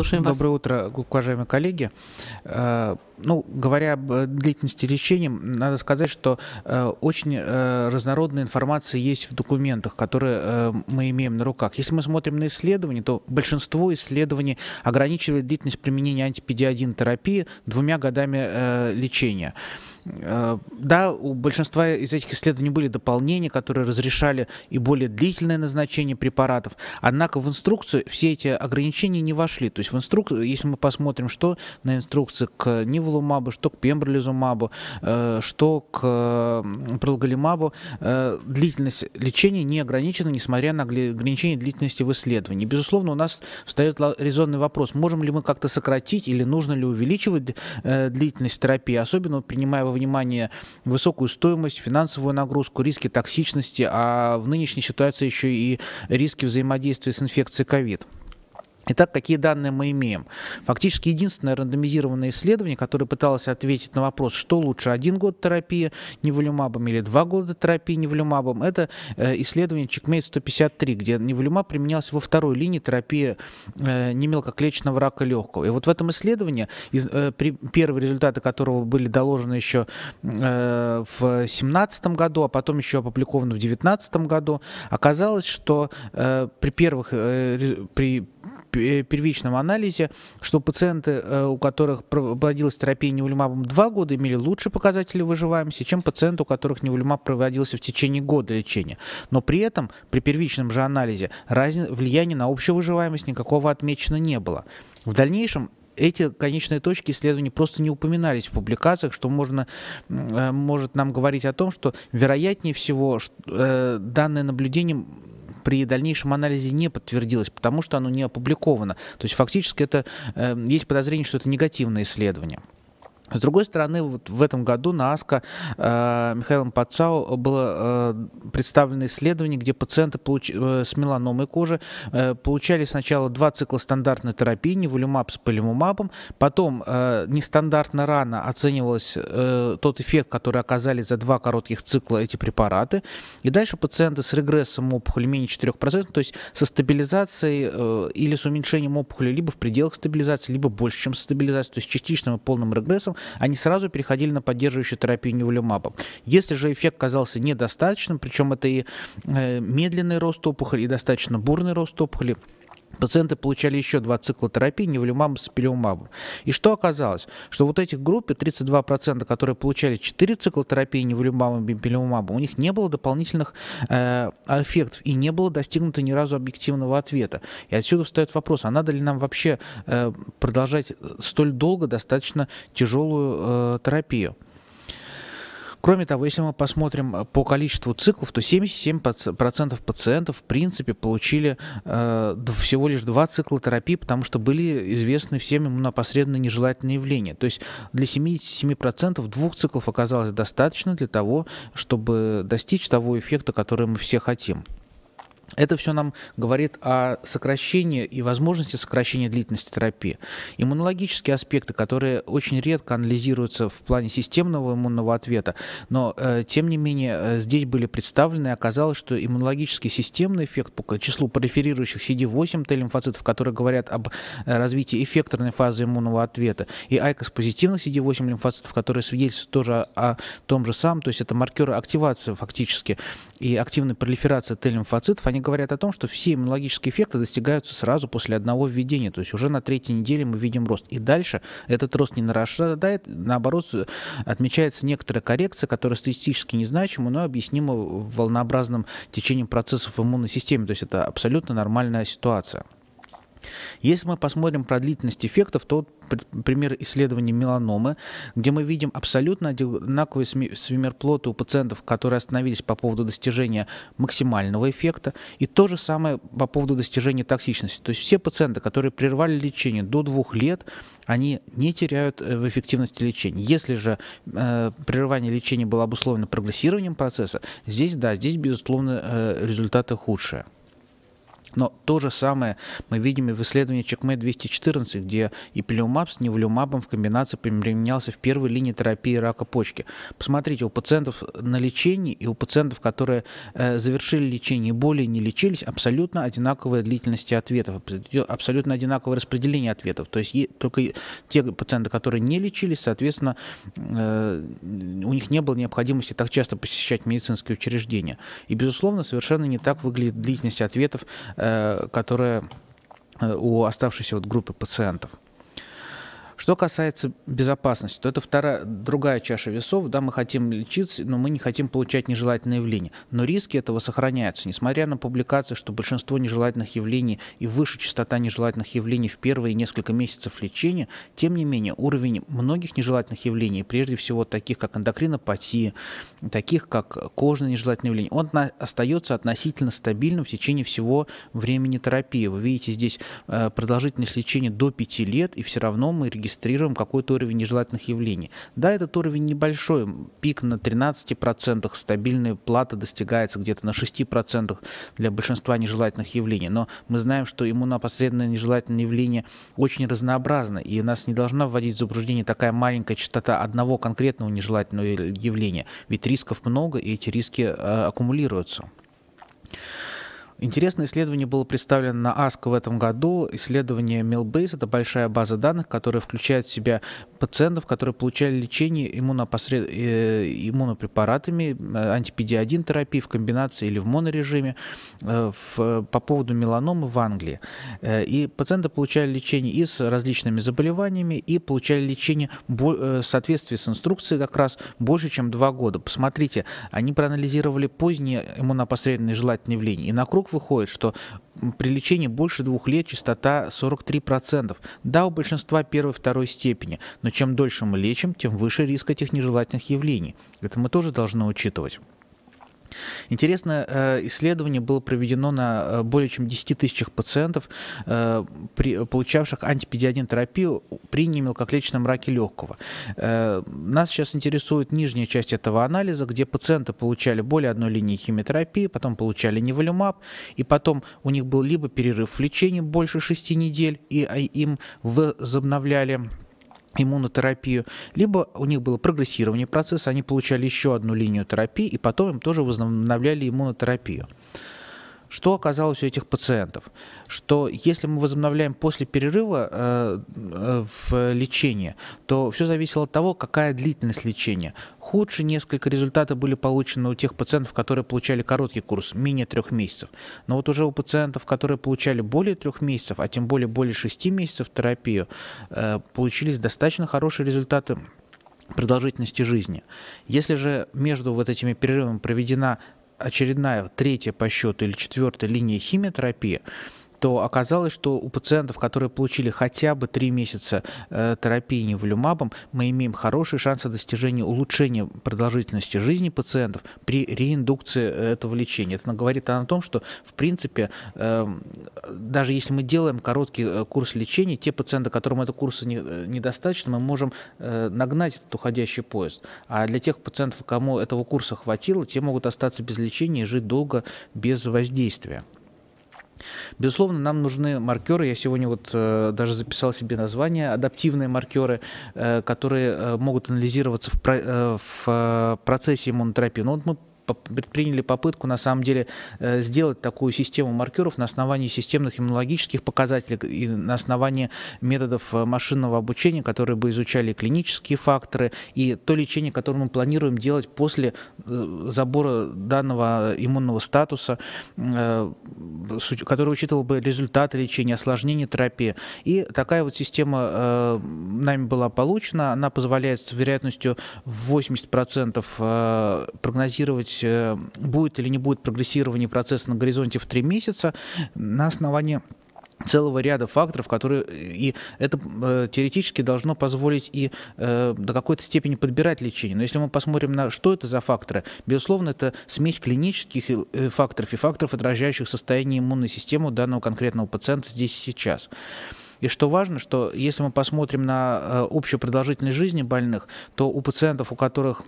слушаем вас. Доброе утро, уважаемые коллеги. Э, ну, говоря об э, длительности лечения, надо сказать, что э, очень разнородная информация есть в документах, которые мы имеем на руках. Если мы смотрим на исследования, то большинство исследований ограничивает длительность применения антипедиадин терапии двумя годами лечения. Э, да, у большинства из этих исследований были дополнения, которые разрешали и более длительное назначение препаратов. Однако в инструкцию все эти ограничения не вошли. То есть в инструкцию, если мы посмотрим, что на инструкции к ниволумабу, что к пембролизумабу, э, что к пролголимабу, э, длительность лечения не ограничена, несмотря на ограничение длительности в исследовании. Безусловно, у нас встает резонный вопрос, можем ли мы как-то сократить или нужно ли увеличивать длительность терапии, особенно принимая во внимание высокую стоимость, финансовую нагрузку, риски токсичности, а в нынешней ситуации еще и риски взаимодействия с инфекцией COVID. Итак, какие данные мы имеем? Фактически единственное рандомизированное исследование, которое пыталось ответить на вопрос, что лучше, один год терапии неволюмабом или два года терапии неволюмабом, это э, исследование Чекмейт 153, где неволюмаб применялся во второй линии терапии э, немелкоклеточного рака легкого. И вот в этом исследовании, э, первые результаты которого были доложены еще в 2017 году, а потом еще опубликованы в 2019 году, оказалось, что при первых при Э, первичном анализе, что пациенты, э, у которых проводилась терапия невлюмабом два года, имели лучшие показатели выживаемости, чем пациенты, у которых невлюмаб проводился в течение года лечения. Но при этом при первичном же анализе разни... влияния на общую выживаемость никакого отмечено не было. В дальнейшем эти конечные точки исследований просто не упоминались в публикациях, что можно, э, может нам говорить о том, что вероятнее всего что, э, данное наблюдение при дальнейшем анализе не подтвердилось, потому что оно не опубликовано. То есть фактически это э, есть подозрение, что это негативное исследование. С другой стороны, вот в этом году на АСКО э, Михаилом Пацау было э, представлено исследование, где пациенты получ... э, с меланомой кожи э, получали сначала два цикла стандартной терапии, неволюмаб с полимумабом, потом э, нестандартно рано оценивалось э, тот эффект, который оказали за два коротких цикла эти препараты, и дальше пациенты с регрессом опухоли менее 4%, то есть со стабилизацией э, или с уменьшением опухоли либо в пределах стабилизации, либо больше, чем со стабилизацией, то есть частичным и полным регрессом, они сразу переходили на поддерживающую терапию неволюмаба. Если же эффект казался недостаточным, причем это и э, медленный рост опухоли, и достаточно бурный рост опухоли, Пациенты получали еще два цикла терапии невлюмаба с пилюмабом. И что оказалось? Что вот этих группе 32%, которые получали 4 цикла терапии невлюмабом и пилюмабом, у них не было дополнительных э, эффектов и не было достигнуто ни разу объективного ответа. И отсюда встает вопрос, а надо ли нам вообще э, продолжать столь долго достаточно тяжелую э, терапию? Кроме того, если мы посмотрим э, по количеству циклов, то 77% пациентов в принципе получили э, всего лишь два цикла терапии, потому что были известны всем иммунопосредственно нежелательные явления. То есть для 77% двух циклов оказалось достаточно для того, чтобы достичь того эффекта, который мы все хотим. Это все нам говорит о сокращении и возможности сокращения длительности терапии. Иммунологические аспекты, которые очень редко анализируются в плане системного иммунного ответа, но э, тем не менее э, здесь были представлены, оказалось, что иммунологический системный эффект по числу пролиферирующих CD8 Т-лимфоцитов, которые говорят об э, развитии эффекторной фазы иммунного ответа, и айкос-позитивных CD8 лимфоцитов, которые свидетельствуют тоже о том же самом, то есть это маркеры активации фактически и активной пролиферации Т-лимфоцитов, они говорят о том, что все иммунологические эффекты достигаются сразу после одного введения. То есть уже на третьей неделе мы видим рост. И дальше этот рост не нарастает, наоборот, э, отмечается некоторая коррекция, которая статистически незначима, но объяснима волнообразным течением процессов в иммунной системе. То есть это абсолютно нормальная ситуация. Если мы посмотрим про длительность эффектов, то пример исследования меланомы, где мы видим абсолютно одинаковые свимерплоты у пациентов, которые остановились по поводу достижения максимального эффекта, и то же самое по поводу достижения токсичности. То есть все пациенты, которые прервали лечение до двух лет, они не теряют э, в эффективности лечения. Если же э, прерывание лечения было обусловлено прогрессированием процесса, здесь да, здесь безусловно э, результаты худшие. Но то же самое мы видим и в исследовании Чекме 214, где ипилюмаб с невлюмабом в комбинации применялся в первой линии терапии рака почки. Посмотрите, у пациентов на лечении и у пациентов, которые э, завершили лечение более не лечились, абсолютно одинаковая длительность ответов, абсолютно одинаковое распределение ответов. То есть и, только те пациенты, которые не лечились, соответственно, э, у них не было необходимости так часто посещать медицинские учреждения. И, безусловно, совершенно не так выглядит длительность ответов э, Э, которая э, у оставшейся вот группы пациентов. Что касается безопасности, то это вторая, другая чаша весов. Да, мы хотим лечиться, но мы не хотим получать нежелательные явления. Но риски этого сохраняются. Несмотря на публикации, что большинство нежелательных явлений и выше частота нежелательных явлений в первые несколько месяцев лечения, тем не менее уровень многих нежелательных явлений, прежде всего таких как эндокринопатия, таких как кожные нежелательные явления, он остается относительно стабильным в течение всего времени терапии. Вы видите здесь э, продолжительность лечения до 5 лет, и все равно мы регистрируем регистрируем какой-то уровень нежелательных явлений. Да, этот уровень небольшой, пик на 13%, стабильная плата достигается где-то на 6% для большинства нежелательных явлений, но мы знаем, что иммунопосредственное нежелательное явление очень разнообразно, и нас не должна вводить в заблуждение такая маленькая частота одного конкретного нежелательного явления, ведь рисков много, и эти риски э, аккумулируются. Интересное исследование было представлено на АСКО в этом году. Исследование Mailbase – это большая база данных, которая включает в себя пациентов, которые получали лечение иммунопосред... Э, иммунопрепаратами, 1 э, терапии в комбинации или в монорежиме э, в... по поводу меланомы в Англии. И пациенты получали лечение и с различными заболеваниями, и получали лечение в соответствии с инструкцией как раз больше, чем два года. Посмотрите, они проанализировали поздние иммунопосредственные желательные явления и на круг выходит, что при лечении больше двух лет частота 43%. Да, у большинства первой и второй степени, но чем дольше мы лечим, тем выше риск этих нежелательных явлений. Это мы тоже должны учитывать. Интересно, э, исследование было проведено на э, более чем 10 тысячах пациентов, э, получавших антипедиадин терапию при немелкоклеточном раке легкого. Нас сейчас интересует нижняя часть этого анализа, где пациенты получали более одной линии химиотерапии, потом получали неволюмаб, и потом у них был либо перерыв в лечении больше 6 недель, и а, им возобновляли иммунотерапию, либо у них было прогрессирование процесса, они получали еще одну линию терапии, и потом им тоже возобновляли иммунотерапию. Что оказалось у этих пациентов? Что если мы возобновляем после перерыва э, э в лечении, то все зависело от того, какая длительность лечения. Худшие несколько результаты были получены у тех пациентов, которые получали короткий курс, менее трех месяцев. Но вот уже у пациентов, которые получали более трех месяцев, а тем более более шести месяцев терапию, э, получились достаточно хорошие результаты продолжительности жизни. Если же между вот этими перерывами проведена очередная третья по счету или четвертая линия химиотерапии то оказалось, что у пациентов, которые получили хотя бы 3 месяца э, терапии неволюмабом, мы имеем хорошие шансы достижения улучшения продолжительности жизни пациентов при реиндукции э, этого лечения. Это говорит о том, что в принципе э, даже если мы делаем короткий курс лечения, те пациенты, которым этого курса недостаточно, мы можем нагнать этот уходящий поезд. А для тех пациентов, кому этого курса хватило, те могут остаться без лечения и жить долго без воздействия. Безусловно, нам нужны маркеры. Я сегодня вот э, даже записал себе название. Адаптивные маркеры, э, которые э, могут анализироваться в, про, э, в э, процессе иммунотерапии. Ну, вот мы предприняли попытку, на самом деле, э, сделать такую систему маркеров на основании системных иммунологических показателей и на основании методов э, машинного обучения, которые бы изучали клинические факторы и то лечение, которое мы планируем делать после э, забора данного иммунного статуса, который учитывал бы результаты лечения, осложнения терапии. И такая вот система нами была получена, она позволяет с вероятностью в 80% прогнозировать есть э, будет или не будет прогрессирование процесса на горизонте в три месяца на основании целого ряда факторов, которые э, и это э, теоретически должно позволить и э, до какой-то степени подбирать лечение. Но если мы посмотрим на что это за факторы, безусловно, это смесь клинических э, факторов и факторов, отражающих состояние иммунной системы данного конкретного пациента здесь и сейчас. И что важно, что если мы посмотрим на общую продолжительность жизни больных, то у пациентов, у которых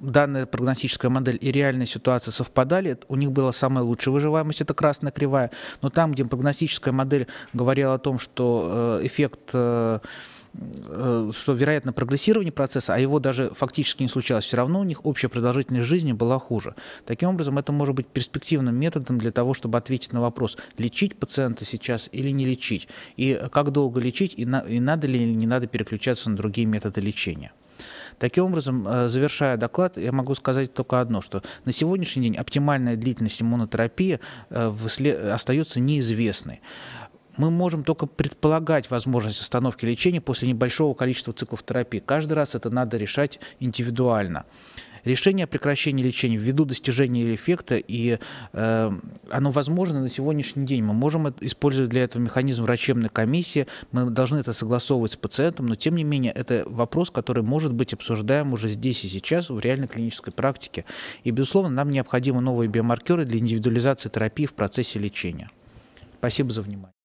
данная прогностическая модель и реальная ситуация совпадали, у них была самая лучшая выживаемость, это красная кривая. Но там, где прогностическая модель говорила о том, что э, эффект э, э, что вероятно прогрессирование процесса, а его даже фактически не случалось, все равно у них общая продолжительность жизни была хуже. Таким образом, это может быть перспективным методом для того, чтобы ответить на вопрос, лечить пациента сейчас или не лечить, и как долго лечить, и, на, и надо ли или не надо переключаться на другие методы лечения. Таким образом, э, завершая доклад, я могу сказать только одно, что на сегодняшний день оптимальная длительность иммунотерапии э, остается неизвестной мы можем только предполагать возможность остановки лечения после небольшого количества циклов терапии. Каждый раз это надо решать индивидуально. Решение о прекращении лечения ввиду достижения эффекта, и э, оно возможно на сегодняшний день. Мы можем использовать для этого механизм врачебной комиссии, мы должны это согласовывать с пациентом, но тем не менее это вопрос, который может быть обсуждаем уже здесь и сейчас в реальной клинической практике. И, безусловно, нам необходимы новые биомаркеры для индивидуализации терапии в процессе лечения. Спасибо за внимание.